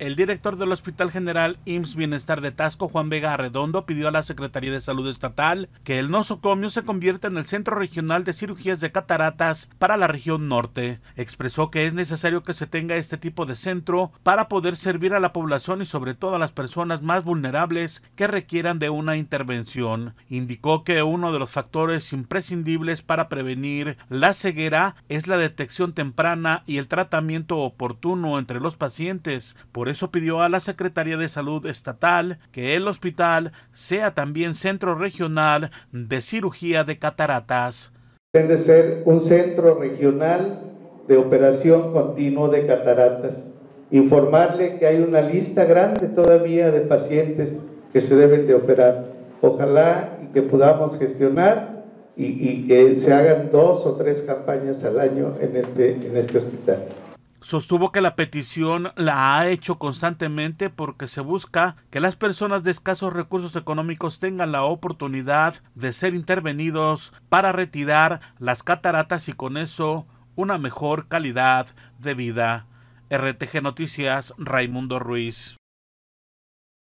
El director del Hospital General IMSS Bienestar de Tasco, Juan Vega Arredondo, pidió a la Secretaría de Salud Estatal que el nosocomio se convierta en el Centro Regional de Cirugías de Cataratas para la región norte. Expresó que es necesario que se tenga este tipo de centro para poder servir a la población y sobre todo a las personas más vulnerables que requieran de una intervención. Indicó que uno de los factores imprescindibles para prevenir la ceguera es la detección temprana y el tratamiento oportuno entre los pacientes. Por eso pidió a la Secretaría de Salud Estatal que el hospital sea también centro regional de cirugía de cataratas. Debe ser un centro regional de operación continua de cataratas. Informarle que hay una lista grande todavía de pacientes que se deben de operar. Ojalá y que podamos gestionar y, y que se hagan dos o tres campañas al año en este, en este hospital. Sostuvo que la petición la ha hecho constantemente porque se busca que las personas de escasos recursos económicos tengan la oportunidad de ser intervenidos para retirar las cataratas y con eso una mejor calidad de vida. RTG Noticias, Raimundo Ruiz.